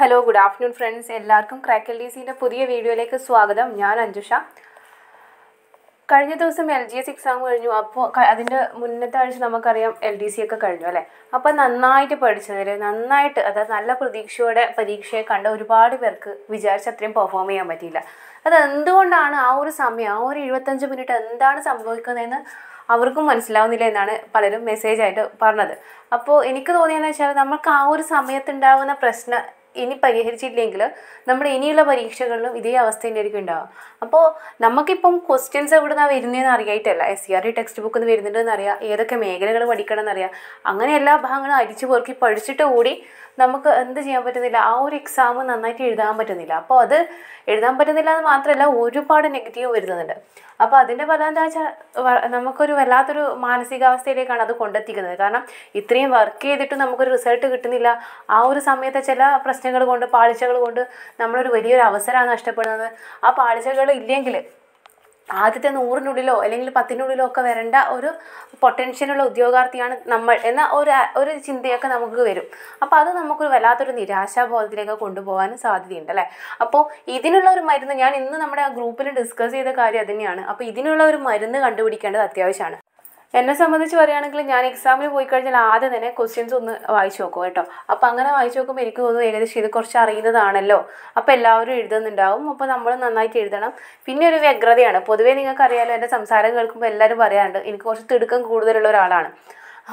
hello good afternoon friends എല്ലാവർക്കും crack L D സിൻ്റെ പുതിയ വീഡിയോയിലേക്ക് സ്വാഗതം ഞാൻ അഞ്ജുഷ കഴിഞ്ഞ ദിവസം എൽ ജി എസ് എക്സാം കഴിഞ്ഞു അപ്പോൾ അതിൻ്റെ മുന്നത്തെ ആഴ്ച നമുക്കറിയാം എൽ ഡി സി ഒക്കെ കഴിഞ്ഞു അല്ലേ അപ്പോൾ നന്നായിട്ട് പഠിച്ചതിൽ നന്നായിട്ട് അതായത് നല്ല പ്രതീക്ഷയോടെ പരീക്ഷയെ കണ്ട ഒരുപാട് പേർക്ക് വിചാരിച്ച അത്രയും പെർഫോം ചെയ്യാൻ പറ്റിയില്ല അത് എന്തുകൊണ്ടാണ് ആ ഒരു സമയം ആ ഒരു എഴുപത്തഞ്ച് മിനിറ്റ് എന്താണ് സംഭവിക്കുന്നതെന്ന് അവർക്കും മനസ്സിലാവുന്നില്ല എന്നാണ് പലരും മെസ്സേജായിട്ട് പറഞ്ഞത് അപ്പോൾ എനിക്ക് തോന്നിയെന്ന് വെച്ചാൽ നമുക്ക് ആ ഒരു സമയത്തുണ്ടാകുന്ന പ്രശ്നം ഇനി പരിഹരിച്ചില്ലെങ്കിൽ നമ്മുടെ ഇനിയുള്ള പരീക്ഷകളിലും ഇതേ അവസ്ഥ തന്നെയായിരിക്കും ഉണ്ടാവുക അപ്പോൾ നമുക്കിപ്പം ക്വസ്റ്റ്യൻസ് എവിടെ നിന്നാണ് വരുന്നതെന്ന് അറിയായിട്ടല്ല S C R T text ബുക്കിൽ നിന്ന് വരുന്നുണ്ടെന്ന് അറിയാം ഏതൊക്കെ മേഖലകൾ പഠിക്കണം എന്നറിയാം അങ്ങനെ എല്ലാ ഭാഗങ്ങളും അരിച്ചു പൊറുക്കി പഠിച്ചിട്ട് കൂടി നമുക്ക് എന്ത് ചെയ്യാൻ പറ്റുന്നില്ല ആ ഒരു എക്സാം നന്നായിട്ട് എഴുതാൻ പറ്റുന്നില്ല അപ്പോൾ അത് എഴുതാൻ പറ്റുന്നില്ല എന്ന് മാത്രമല്ല ഒരുപാട് നെഗറ്റീവ് വരുന്നുണ്ട് അപ്പോൾ അതിൻ്റെ ഫലം എന്താ വെച്ചാൽ നമുക്കൊരു വല്ലാത്തൊരു മാനസികാവസ്ഥയിലേക്കാണ് അത് കൊണ്ടെത്തിക്കുന്നത് കാരണം ഇത്രയും വർക്ക് ചെയ്തിട്ട് നമുക്കൊരു റിസൾട്ട് കിട്ടുന്നില്ല ആ ഒരു സമയത്തെ ചില പ്രശ്നങ്ങൾ പ്രശ്നങ്ങൾ കൊണ്ട് പാളിച്ചകൾ കൊണ്ട് നമ്മളൊരു വലിയൊരു അവസരമാണ് നഷ്ടപ്പെടുന്നത് ആ പാളിച്ചകൾ ഇല്ലെങ്കിൽ ആദ്യത്തെ നൂറിനുള്ളിലോ അല്ലെങ്കിൽ പത്തിനുള്ളിലോ ഒക്കെ വരേണ്ട ഒരു പൊട്ടൻഷ്യലുള്ള ഉദ്യോഗാർത്ഥിയാണ് നമ്മൾ എന്ന ഒരു ഒരു ചിന്തയൊക്കെ നമുക്ക് വരും അപ്പോൾ അത് നമുക്കൊരു വല്ലാത്തൊരു നിരാശാബോധത്തിലേക്ക് കൊണ്ടുപോകാനും സാധ്യതയുണ്ട് അല്ലേ അപ്പോൾ ഇതിനുള്ള ഒരു മരുന്ന് ഞാൻ ഇന്ന് നമ്മുടെ ഗ്രൂപ്പിൽ ഡിസ്കസ് ചെയ്ത കാര്യം അതുതന്നെയാണ് അപ്പോൾ ഇതിനുള്ള ഒരു മരുന്ന് കണ്ടുപിടിക്കേണ്ടത് അത്യാവശ്യമാണ് എന്നെ സംബന്ധിച്ച് പറയുകയാണെങ്കിൽ ഞാൻ എക്സാമിന് പോയി കഴിഞ്ഞാൽ ആദ്യം തന്നെ ക്വസ്റ്റ്യൻസ് ഒന്ന് വായിച്ചു നോക്കും കേട്ടോ അപ്പോൾ അങ്ങനെ വായിച്ചു നോക്കുമ്പോൾ എനിക്ക് തോന്നുന്നു ഏകദേശം ഇത് കുറച്ച് അറിയുന്നതാണല്ലോ അപ്പോൾ എല്ലാവരും എഴുതുന്നുണ്ടാവും അപ്പോൾ നമ്മൾ നന്നായിട്ട് എഴുതണം പിന്നെ ഒരു വ്യഗ്രതയാണ് പൊതുവേ അറിയാലോ എൻ്റെ സംസാരം കേൾക്കുമ്പോൾ എല്ലാവരും പറയാറുണ്ട് എനിക്ക് കുറച്ച് തിടുക്കം കൂടുതലുള്ള ഒരാളാണ്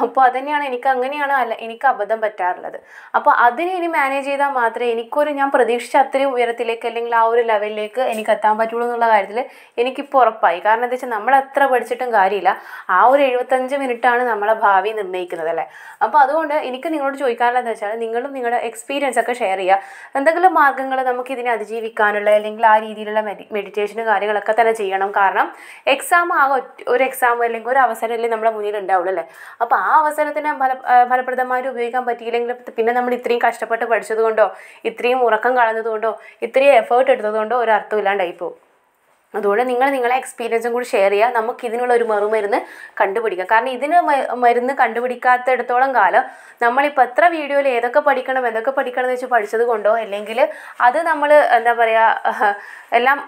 അപ്പോൾ അതുതന്നെയാണ് എനിക്ക് അങ്ങനെയാണ് അല്ല എനിക്ക് അബദ്ധം പറ്റാറുള്ളത് അപ്പോൾ അതിനെ ഇനി മാനേജ് ചെയ്താൽ മാത്രമേ എനിക്കൊരു ഞാൻ പ്രതീക്ഷിച്ച അത്രയും ഉയരത്തിലേക്ക് അല്ലെങ്കിൽ ആ ഒരു ലെവലിലേക്ക് എനിക്ക് എത്താൻ പറ്റുള്ളൂ എന്നുള്ള കാര്യത്തിൽ എനിക്കിപ്പോൾ ഉറപ്പായി കാരണം എന്താ വെച്ചാൽ നമ്മൾ എത്ര പഠിച്ചിട്ടും കാര്യമില്ല ആ ഒരു എഴുപത്തഞ്ച് മിനിറ്റാണ് നമ്മളെ ഭാവി നിർണ്ണയിക്കുന്നത് അല്ലേ അപ്പോൾ അതുകൊണ്ട് എനിക്ക് നിങ്ങളോട് എന്താ വെച്ചാൽ നിങ്ങളും നിങ്ങളുടെ എക്സ്പീരിയൻസ് ഒക്കെ ഷെയർ ചെയ്യുക എന്തെങ്കിലും മാർഗ്ഗങ്ങൾ നമുക്ക് ഇതിനെ അതിജീവിക്കാനുള്ള അല്ലെങ്കിൽ ആ രീതിയിലുള്ള മെഡിറ്റേഷനും കാര്യങ്ങളൊക്കെ തന്നെ ചെയ്യണം കാരണം എക്സാം ആ ഒരു എക്സാം അല്ലെങ്കിൽ ഒരു അല്ലെങ്കിൽ നമ്മുടെ മുന്നിൽ ഉണ്ടാവുള്ളൂ അല്ലേ അപ്പോൾ ആ അവസരത്തിന് ഫല ഫലപ്രദമായിട്ട് ഉപയോഗിക്കാൻ പറ്റിയില്ലെങ്കിൽ പിന്നെ നമ്മൾ ഇത്രയും കഷ്ടപ്പെട്ട് പഠിച്ചതുകൊണ്ടോ ഇത്രയും ഉറക്കം കളഞ്ഞതുകൊണ്ടോ ഇത്രയും എഫേർട്ട് എടുത്തതുകൊണ്ടോ ഒരു അർത്ഥമില്ലാണ്ടായി പോകും അതുകൊണ്ട് നിങ്ങൾ നിങ്ങളെ എക്സ്പീരിയൻസും കൂടി ഷെയർ ചെയ്യുക നമുക്ക് ഇതിനുള്ള ഒരു മറുമരുന്ന് കണ്ടുപിടിക്കാം കാരണം ഇതിന് മരുന്ന് കണ്ടുപിടിക്കാത്തടത്തോളം കാലം നമ്മളിപ്പോൾ എത്ര വീഡിയോയിൽ ഏതൊക്കെ പഠിക്കണം എന്തൊക്കെ പഠിക്കണം എന്ന് വെച്ച് പഠിച്ചത് കൊണ്ടോ അല്ലെങ്കിൽ അത് നമ്മൾ എന്താ പറയുക എല്ലാം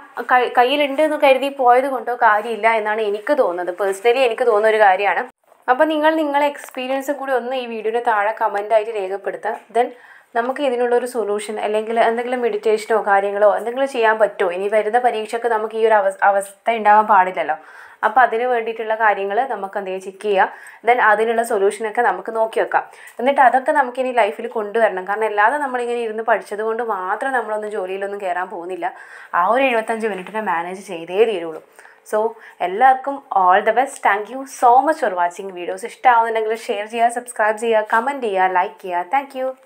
കയ്യിലുണ്ട് എന്ന് കരുതി പോയത് കൊണ്ടോ കാര്യമില്ല എന്നാണ് എനിക്ക് തോന്നുന്നത് പേഴ്സണലി എനിക്ക് തോന്നുന്ന ഒരു കാര്യമാണ് അപ്പോൾ നിങ്ങൾ നിങ്ങളെ എക്സ്പീരിയൻസും കൂടി ഒന്ന് ഈ വീഡിയോയുടെ താഴെ കമൻ്റായിട്ട് രേഖപ്പെടുത്തുക ദെൻ നമുക്ക് ഇതിനുള്ളൊരു സൊല്യൂഷൻ അല്ലെങ്കിൽ എന്തെങ്കിലും മെഡിറ്റേഷനോ കാര്യങ്ങളോ എന്തെങ്കിലും ചെയ്യാൻ പറ്റുമോ ഇനി വരുന്ന പരീക്ഷയ്ക്ക് നമുക്ക് ഈ ഒരു അവസ്ഥ ഉണ്ടാവാൻ പാടില്ലല്ലോ അപ്പോൾ അതിന് വേണ്ടിയിട്ടുള്ള കാര്യങ്ങൾ നമുക്ക് എന്തെങ്കിലും ചെക്ക് ചെയ്യുക ദെൻ അതിനുള്ള സൊല്യൂഷനൊക്കെ നമുക്ക് നോക്കി വെക്കാം എന്നിട്ട് അതൊക്കെ നമുക്ക് ഇനി ലൈഫിൽ കൊണ്ടുവരണം കാരണം അല്ലാതെ നമ്മളിങ്ങനെ ഇരുന്ന് പഠിച്ചത് കൊണ്ട് മാത്രം നമ്മളൊന്നും ജോലിയിലൊന്നും കയറാൻ പോകുന്നില്ല ആ ഒരു എഴുപത്തഞ്ച് മിനിറ്റിനെ മാനേജ് ചെയ്തേ തീരുള്ളൂ സോ എല്ലാവർക്കും all the best thank you so much for watching videos ഇഷ്ടമാവുന്നുണ്ടെങ്കിൽ ഷെയർ ചെയ്യുക സബ്സ്ക്രൈബ് ചെയ്യുക കമൻറ്റ് ചെയ്യുക ലൈക്ക് ചെയ്യുക താങ്ക്